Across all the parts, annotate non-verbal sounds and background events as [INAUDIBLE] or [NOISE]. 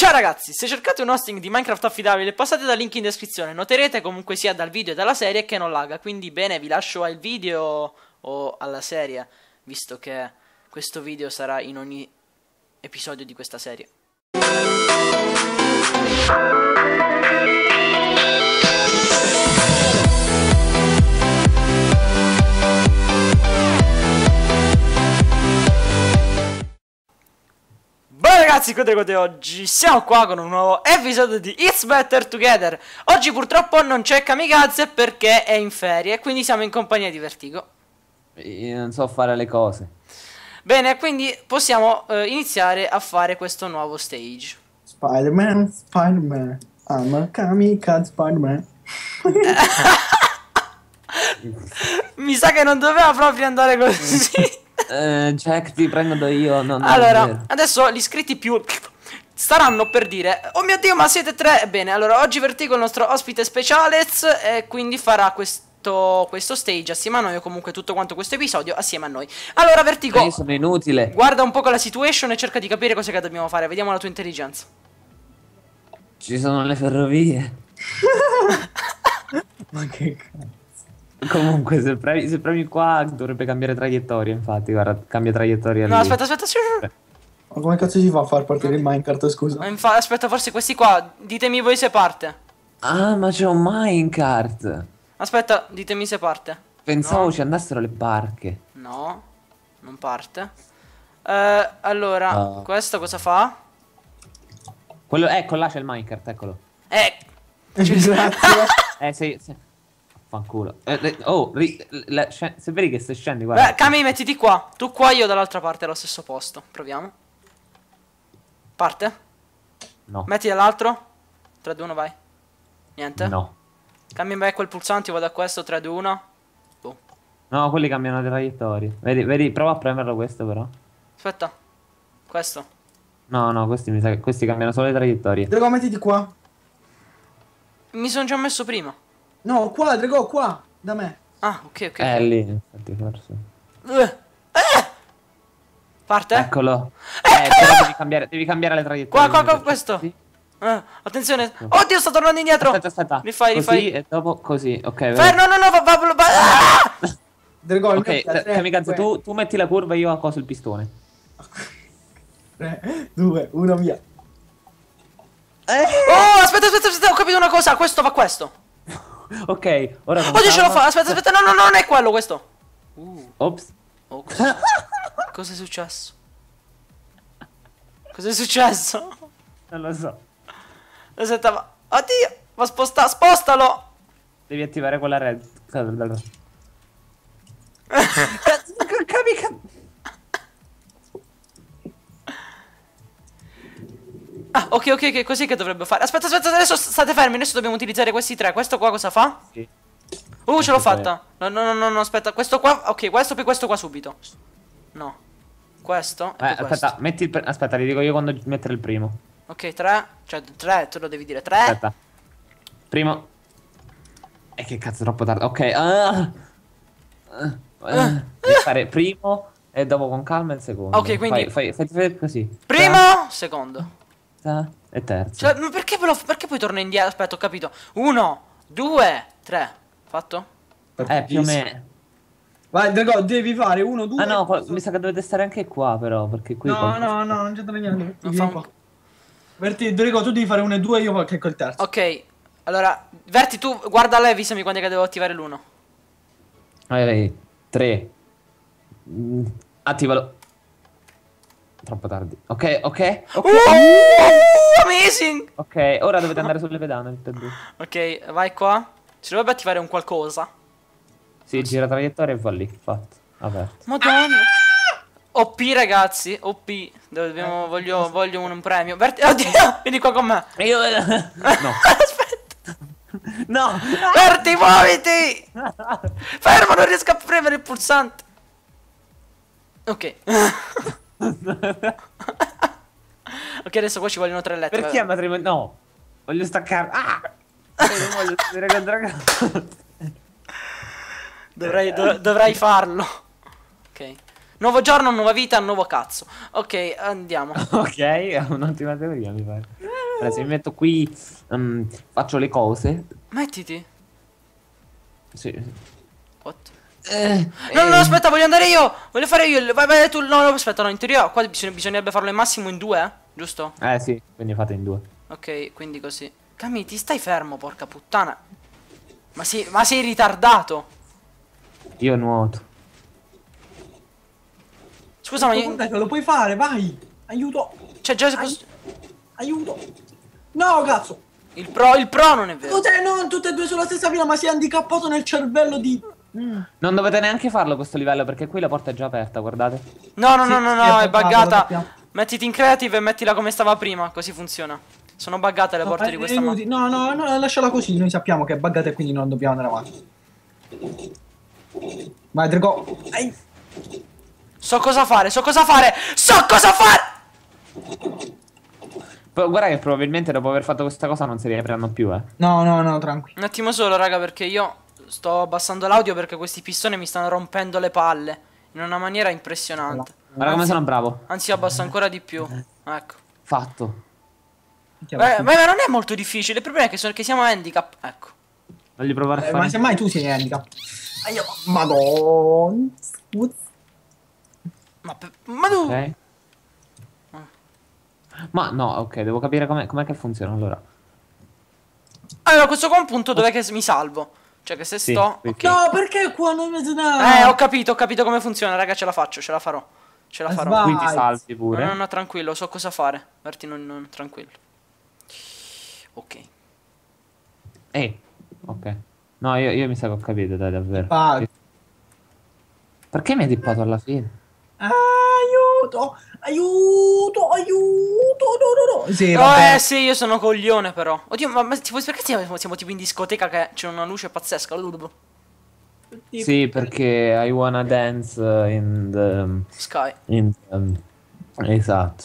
Ciao ragazzi, se cercate un hosting di Minecraft affidabile passate dal link in descrizione, noterete comunque sia dal video e dalla serie che non laga, quindi bene vi lascio al video o alla serie, visto che questo video sarà in ogni episodio di questa serie. ragazzi, Codecote oggi siamo qua con un nuovo episodio di It's Better Together Oggi purtroppo non c'è Kamikaze perché è in ferie, quindi siamo in compagnia di Vertigo Io non so fare le cose Bene, quindi possiamo eh, iniziare a fare questo nuovo stage Spider-Man, Spider-Man, I'm a Kamikaze Spider-Man [LAUGHS] Mi sa che non doveva proprio andare così [LAUGHS] eh, Jack ti prendo io. No, allora, adesso gli iscritti più staranno per dire Oh mio Dio, ma siete tre? Bene, allora oggi Vertigo è il nostro ospite speciale e quindi farà questo, questo stage assieme a noi o comunque tutto quanto questo episodio assieme a noi allora Vertigo Io sono inutile guarda un po' la situation e cerca di capire cosa che dobbiamo fare vediamo la tua intelligenza ci sono le ferrovie [LAUGHS] ma che cazzo Comunque, se premi, se premi, qua dovrebbe cambiare traiettoria. Infatti, guarda, cambia traiettoria. No, lì. aspetta, aspetta. Ma come cazzo si fa a far partire il minecart? Scusa. Infa- aspetta, forse questi qua. Ditemi voi se parte. Ah, ma c'è un minecart. Aspetta, ditemi se parte. Pensavo no. ci andassero le barche. No, non parte. Eh, allora, oh. questo cosa fa? Quello, ecco, là c'è il minecart, eccolo. Eh, grazie. Esatto. eh, sì, sì. Fanculo. Eh, oh, ri, la, se vedi che se scendi, guarda. Beh, Cami, mettiti qua. Tu qua, io dall'altra parte, allo stesso posto. Proviamo. Parte? No. Metti dall'altro. 3, 2, 1, vai. Niente? No. Cambia vai a quel pulsante, vado a questo, 3, 2, 1. Boom. No, quelli cambiano traiettorie. Vedi, vedi, prova a premerlo questo però. Aspetta. Questo. No, no, questi mi sa che questi cambiano solo le traiettorie. Devo mettiti qua. Mi sono già messo prima. No, qua, Drego, qua, da me. Ah, ok, ok. È eh, lì, infatti, forse. Uh. Parte? Eccolo. Eh, però devi cambiare, devi cambiare le traiettorie. Qua, qua, qua, questo. Sì. Ah, attenzione. Oddio, sto tornando indietro. Aspetta, aspetta. Mi fai, così, mi fai. E dopo così, ok. Fer, no, no, no, va, va, va. Ah! [LAUGHS] Drego, ok, Kamikaze, tu, tu metti la curva e io accoso il pistone. 3, 2, 1, via. Eh. Oh, aspetta, aspetta, aspetta, ho capito una cosa. Questo va questo. [LAUGHS] ok, ora Oddio, calma. ce l'ho fa. Aspetta, aspetta, no, no, no, non è quello questo. Uh. Ops. Oh, [LAUGHS] cosa è successo? Cos'è successo? Non lo so. Aspetta, ma... Oddio, ma sposta... spostalo! Devi attivare quella red. [LAUGHS] Ah, ok, ok, ok, così che dovrebbe fare. Aspetta, aspetta, adesso state fermi, adesso dobbiamo utilizzare questi tre. Questo qua cosa fa? Sì. Uh, ce l'ho fatta. No, no, no, no, aspetta, questo qua, ok, questo più questo qua subito. No. Questo eh, aspetta, questo. metti il aspetta, li dico io quando mettere il primo. Ok, tre, cioè tre, tu lo devi dire, tre. Aspetta. Primo. E eh, che cazzo, troppo tardi. Ok. Ah. Uh. Uh. fare primo e dopo con calma il secondo. Ok, quindi fai, fai, fai così. Primo, secondo quarta e terza. Cioè, ma perché, lo, perché poi torna indietro? Aspetta, ho capito. Uno, due, tre. Fatto? Perché Eh, più o meno. Vai, Drago, devi fare uno, due. Ah, no, posso... mi sa che dovete stare anche qua, però. Perché qui. No, no, no, non c'entra niente. Non fa un... Verti, Drago, tu devi fare uno e due, io qualche col terzo. Ok, allora, Verti, tu guarda lei, e visami quando è che devo attivare l'uno. Vai, vai. Tre. Mm, attivalo. Troppo tardi. Ok, ok. ok. Uh, amazing! Ok, ora dovete andare sulle pedane. Ok, vai qua. Ci dovrebbe attivare un qualcosa. Sì, gira traiettoria e va lì. Fatto. Aperto. Madonna. Ah! OP ragazzi, OP. Dobbiamo, eh, voglio, so. voglio un, premio. Vert Oddio, [LAUGHS] vieni qua con me. Io... [LAUGHS] No. Aspetta. No. Verti, muoviti. [LAUGHS] Fermo, non riesco a premere il pulsante. Ok ok, adesso qua ci vogliono tre lettere. Perché matrimonio? No, voglio staccare. Ah! [LAUGHS] Eh, non voglio stare con Dragon. dovrai, dov dovrai farlo. Ok. Nuovo giorno, nuova vita, nuovo cazzo. Ok, andiamo. ok, è un'ottima teoria, mi pare. Allora, se mi metto qui, um, faccio le cose. Mettiti. Sì. What? Eh, no, no, eh. aspetta, voglio andare io. Voglio fare io. Vai, vai, tu. No, no, aspetta, no, in teoria qua bisogna, bisognerebbe farlo al massimo in due, eh, giusto? Eh sì, quindi fate in due. Ok, quindi così. Cammi, ti stai fermo, porca puttana. Ma sei, ma sei ritardato. Io nuoto. Scusa, ma io... lo puoi fare, vai. Aiuto. Cioè, già... Ai... Aiuto. No, cazzo. Il pro, il pro non è vero. Tutte, non tutte e due sulla stessa fila, ma si è handicappato nel cervello di... Mm. Non dovete neanche farlo questo livello perché qui la porta è già aperta, guardate. No, no, sì, no, no, no, è, è buggata. Mettiti in creative e mettila come stava prima, così funziona. Sono buggate le no, porte eh, di eh, questa mappa. No, no, no, lasciala così, noi sappiamo che è buggata e quindi non dobbiamo andare avanti. Vai, Drago. So cosa fare, so cosa fare, so cosa fare! Guarda che probabilmente dopo aver fatto questa cosa non si riapriranno più, eh. No, no, no, tranquillo. Un attimo solo, raga, perché io sto abbassando l'audio perché questi pistoni mi stanno rompendo le palle in una maniera impressionante. Guarda come sono bravo. Anzi, abbasso ancora di più. Ecco. Fatto. Beh, ma, ma, non è molto difficile. Il problema è che, so che siamo handicap. Ecco. Voglio provare eh, a fare. Ma semmai tu sei handicap. Io... Madonna. Ma, ma tu. Okay. Ah. Ma no, ok, devo capire com'è, com che funziona allora. Allora, questo punto dov'è che mi salvo? Cioè che se sì, sto... Okay. No, perché qua non è no. Eh, ho capito, ho capito come funziona, raga, ce la faccio, ce la farò. Ce la eh, farò. Quindi salti pure. No, no, no, tranquillo, so cosa fare. Marti, non, non, tranquillo. Ok. Ehi, ok. No, io, io mi sa che ho capito, dai, davvero. Bug. Perché mi hai dippato alla fine? Aiuto, aiuto, aiuto. No, no, no. Sì, eh, vabbè. eh, sì, io sono coglione, però. Oddio, ma, ma tipo, perché siamo, siamo, tipo in discoteca che c'è una luce pazzesca? Tipo... Sì, perché I wanna dance in the sky. In the... Esatto.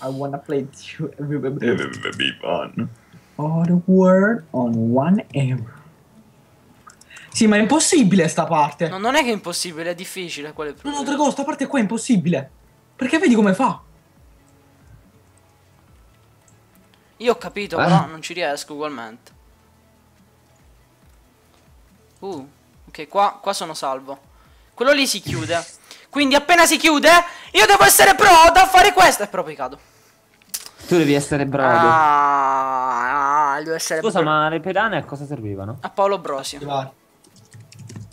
I wanna play with you. everybody. All the world on one euro. Sì, ma è impossibile sta parte. No, non è che è impossibile, è difficile. Qual è il problema? No, no, Drago, sta parte qua è impossibile. Perché vedi come fa? Io ho capito, eh? però non ci riesco ugualmente. Uh, ok, qua, qua sono salvo. Quello lì si chiude. Quindi appena si chiude, io devo essere prodo a fare questo. E proprio cado. Tu devi essere bravo. Ah, ah, devo essere Scusa, ma le pedane a cosa servivano? A Paolo Brosio.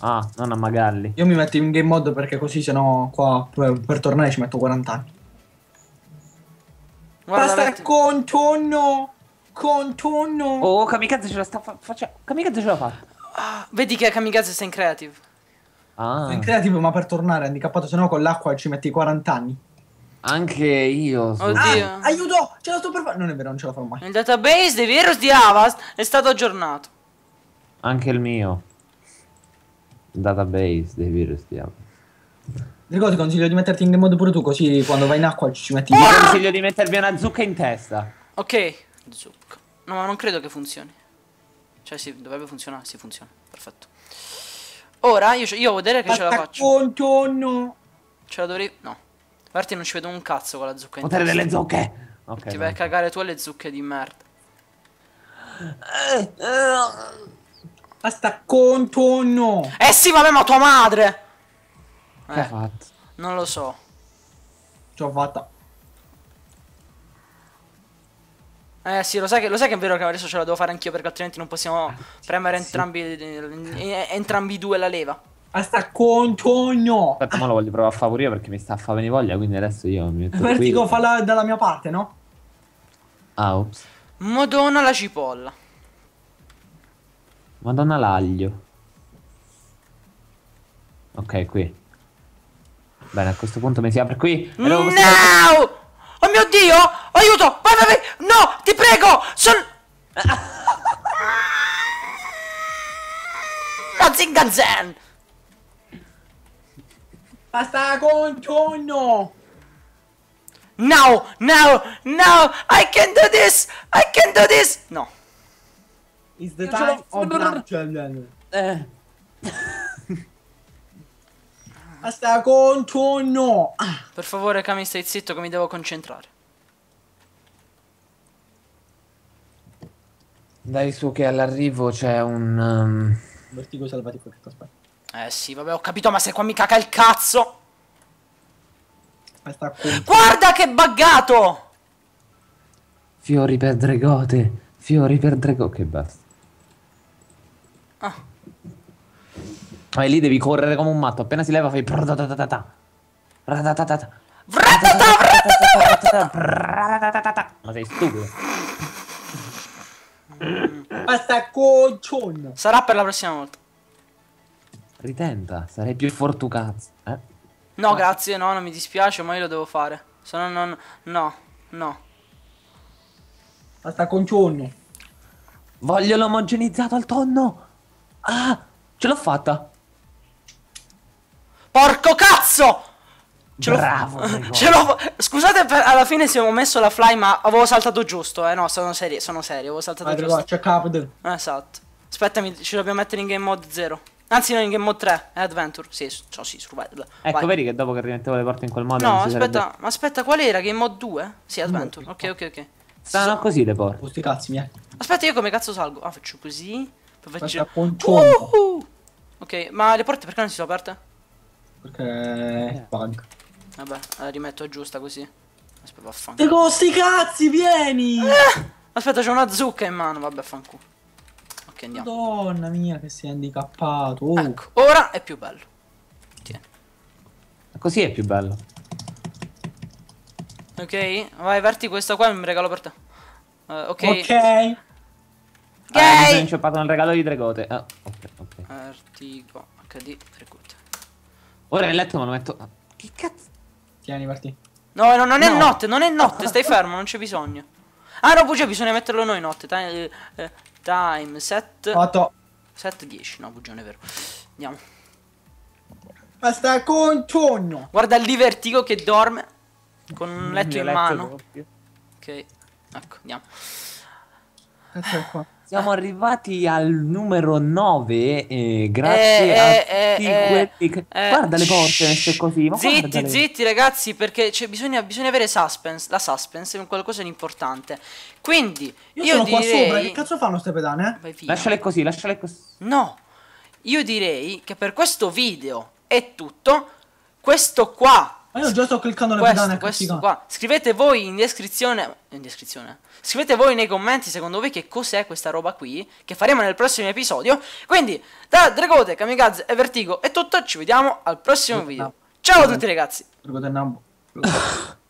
Ah, non a Magalli. Io mi metto in game mode perché così sennò qua per, per tornare ci metto 40 anni. Guarda, Basta metti... contorno! Contorno! Oh, Kamikaze ce la sta fa- facendo. Kamikaze ce la fa. Ah, vedi che Kamikaze sei in creative. Ah. Sei in creative ma per tornare handicappato, sennò con l'acqua ci metti 40 anni. Anche io. So. Oddio. Ah, aiuto! Ce la sto per fare. Non è vero, non ce la farò mai. Il database dei virus di Avast è stato aggiornato. Anche il mio database dei virus, diavolo. Enrico ti consiglio di metterti in modo pure tu così quando vai in acqua ci metti... Ti ah! consiglio di mettervi una zucca in testa. Ok, zucca. No, ma non credo che funzioni. Cioè, sì, dovrebbe funzionare. Sì, funziona. Perfetto. Ora io, io devo vedere che ce la faccio. Conto, no. Ce la dovrei. No. Guardi, non ci vedo un cazzo con la zucca in testa Potere delle zucche. Okay, Ti vai a cagare tu alle zucche di merda. Eh, eh, Basta con tuo Eh sì, vabbè, ma tua madre. Che eh, fatto? Non lo so. Ci ho fatta. Eh sì, lo sai, che, lo sai che è vero che adesso ce la devo fare anch'io perché altrimenti non possiamo ah, premere sì. entrambi, entrambi due la leva. Asta conto no. Aspetta, ma lo voglio provare a favorire perché mi sta a fare venire voglia, quindi adesso io mi metto Vertigo qui. fa dalla mia parte, no? Ah, ops. Madonna la cipolla. Madonna l'aglio. Ok, qui. Bene, a questo punto mi si apre qui. No! Oh mio Dio! Aiuto! Vai, vai, vai! No! Ti prego! Sono... La [LAUGHS] Zinganzen! Basta con tonno! Now! Now! Now! I can do this! I can do this! No! It's the Io time of natural. [LAUGHS] Cioè, eh. [LAUGHS] Basta conto no. Per favore, Kami, stai zitto che mi devo concentrare. Dai su che all'arrivo c'è un... Um... Vertigo salvatico che aspetta. Eh sì, vabbè, ho capito, ma se qua mi caca il cazzo! Aspetta, Guarda che buggato! Fiori per dregote, fiori per dregote, che basta. E lì devi correre come un matto. Appena si leva fai... Ma sei stupido. Basta concion. Sarà per la prossima volta. Ritenta, sarei più fortunato. Eh? No, grazie, no, non mi dispiace, ma io lo devo fare. Se no, no, no, no. Basta concion. Voglio l'omogenizzato al tonno. Ah, ce l'ho fatta. Porco cazzo! Ce Bravo, [LAUGHS] ce Scusate, per... alla fine si siamo messo la fly, ma avevo saltato giusto. Eh no, sono serio, sono serio, avevo saltato Vai, giusto. C'è capito. Esatto. Aspettami, ci dobbiamo mettere in game mode 0. Anzi, no, in game mode 3. È eh, adventure. Sì, cioè, sì, survival. Ecco, Vai. vedi che dopo che rimettevo le porte in quel modo. No, aspetta, sarebbe... ma aspetta, qual era? Game mode 2? Sì, adventure. ok, ok, ok. Stanno so... così le porte. Questi cazzi miei. Ecco. Aspetta, io come cazzo salgo? Ah, faccio così. Poi faccio. Uh! Ok, ma le porte perché non si sono aperte? Perché eh, è bug. Vabbè, la rimetto giusta così. Aspetta, vaffanculo. Te costi cazzi, vieni! Eh! Aspetta, c'è una zucca in mano, vabbè, fanculo. Ok, andiamo. Madonna mia, che sei handicappato. Oh. Ecco, ora è più bello. Tieni. Così è più bello. Ok, vai, verti questo qua e mi regalo per te. Uh, ok. Ok. Ok. Ah, mi sono incioppato nel regalo di Dregote. Ah, ok, ok. Artigo HD Dregote. Ora nel letto me lo metto. Che cazzo? Tieni, Martì. No, no, non è no. notte, non è notte, stai fermo, non c'è bisogno. Ah no, poi c'è bisogna metterlo noi notte. Time, eh, eh, time set. 8. 7, 10, no, bugione è vero. Andiamo. Basta sta con tonno. Guarda il divertigo che dorme con un letto in mano. ok, ecco, andiamo. Ecco qua. Siamo arrivati al numero 9 eh, grazie eh, a eh, eh, tutti eh, quelli che... Eh, guarda le porte se così. Ma zitti, guardale. zitti ragazzi perché bisogna, bisogna, avere suspense. La suspense è qualcosa di importante. Quindi io, io sono direi... qua sopra, che cazzo fanno ste pedane? Lasciale così, lasciale così. No, io direi che per questo video è tutto. Questo qua Ah, io già sto cliccando le questo, pedane questo qua. Scrivete voi in descrizione In descrizione Scrivete voi nei commenti secondo voi che cos'è questa roba qui Che faremo nel prossimo episodio Quindi da Dragote, Kamikaze e Vertigo è tutto Ci vediamo al prossimo video Ciao a tutti ragazzi Dragote Nambo [LAUGHS]